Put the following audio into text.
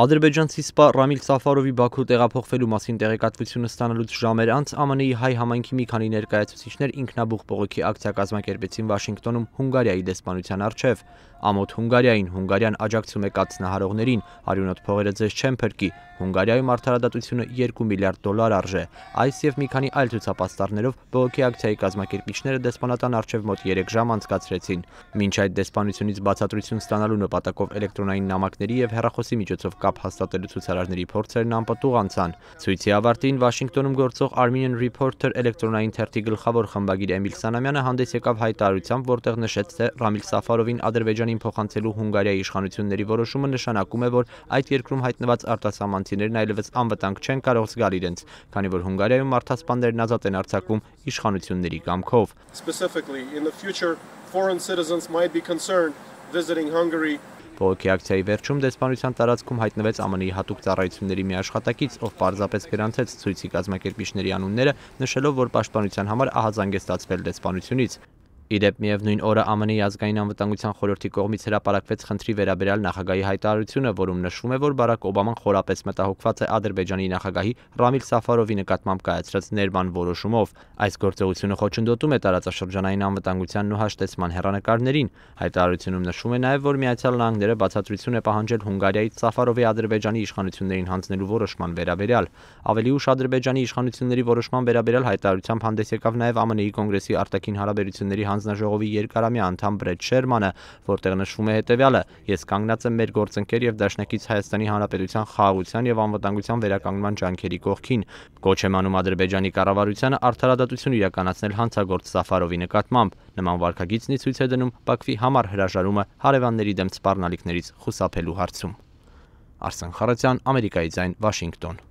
Ադրբեջանցի սպա Ռամիլ Սաֆարովի Բաքու տեղափոխվելու մասին տեղեկատվությունը ստանալուց ժամեր անց ԱՄՆ-ի հայ համայնքի մի քանի ներկայացուցիչներ ինքնաբուխ բողոքի ակցիա կազմակերպեցին Վաշինգտոնում Հունգարիայի դեսպանության առջև։ Ամոթ Հունգարիային Հունգարիան աջակցում է կացնահարողներին, 108 փողերը ձեզ չեն փրկի։ Հունգարիայում արդարադատությունը 2 միլիարդ դոլար արժե։ Այս եւ մի քանի այլ ցուցապաստառներով բողոքի ակցիայի կազմակերպիչները դեսպանատան արչեւ մոտ 3 ժամ անցկացրեցին։ Մինչ այդ դեսպանությունից բացատրություն ստանալու նպատակով էլեկտրոնային նամակների եւ հեռախոսի միջոցով կապ հաստատելու ցուցարարների փորձերն անպտուղ անցան։ Ցույցի ավարտին Վաշինգտոնում գործող Armenian Reporter էլեկտրոնային թերթի գլխավոր խմբագիր Էմիլ Սանամյանը հանդես եկավ հայտարարությամբ, որտեղ նշեց, թե Ռամիլ Սաֆարովին Ադրբեջանի Հայաստանին փոխանցելու Հունգարիայի իշխանությունների որոշումը նշանակում է, որ այդ երկրում հայտնված արտասահմանցիներն այլևս անվտանգ չեն կարող զգալ իրենց, քանի որ Հունգարիայում մարդասպաններն ազատ են արձակում իշխանությունների կամքով։ Specifically in the future foreign citizens might be concerned visiting Hungary Բողոքի ակցիայի վերջում դեսպանության տարածքում հայտնվեց ԱՄՆ-ի հատուկ ծառայությունների մի աշխատակից, ով պարզապես գրանցեց ցույցի կազմակերպիչների անունները, նշելով, որ պաշտպանության համար ահազանգեստացվել դեսպանությունից։ Իդեպ միևնույն օրը ԱՄՆ-ի ազգային անվտանգության խորհրդի կողմից հրապարակվեց խնդրի վերաբերյալ նախագահի հայտարարությունը, որում նշվում է, որ Բարակ Օբաման խորապես մտահոգված է Ադրբեջանի նախագահի Ռամիլ Սաֆարովի նկատմամբ կայացրած ներման որոշումով։ Այս գործողությունը խոչընդոտում է տարածաշրջանային անվտանգությանն ու հաշտեցման հերանեկարներին։ Հայտարարությունում նշվում է նաև, որ Միացյալ Նահանգները բացատրություն է պահանջել Հունգարիայից Սաֆարովի Ադրբեջանի իշխանություններին հանձնելու որոշման վերաբերյալ։ Ավելի ուշ Ադրբեջանի իշխանությունների որոշման վերաբերյալ հայտարարությամբ հանդես եկավ նաև ԱՄՆ-ի կոնգրեսի արտաքին հարաբերությունների հանձ հանձնաժողովի երկարամյա անդամ Բրեդ Շերմանը, որտեղ նշվում է հետևյալը. Ես կանգնած եմ մեր գործընկեր եւ դաշնակից Հայաստանի Հանրապետության խաղաղության եւ անվտանգության վերականգնման ջանքերի կողքին։ Կոչ եմ անում Ադրբեջանի կառավարությանը արդարադատություն իրականացնել հանցագործ Սաֆարովի նկատմամբ։ Նման վարկագիծն ի ցույց է դնում Բաքվի համար հրաժարումը հարևանների դեմ սպառնալիքներից խուսափելու հարցում։ Արսեն Խարացյան, Ամերիկայի ձայն, Վաշինգտոն։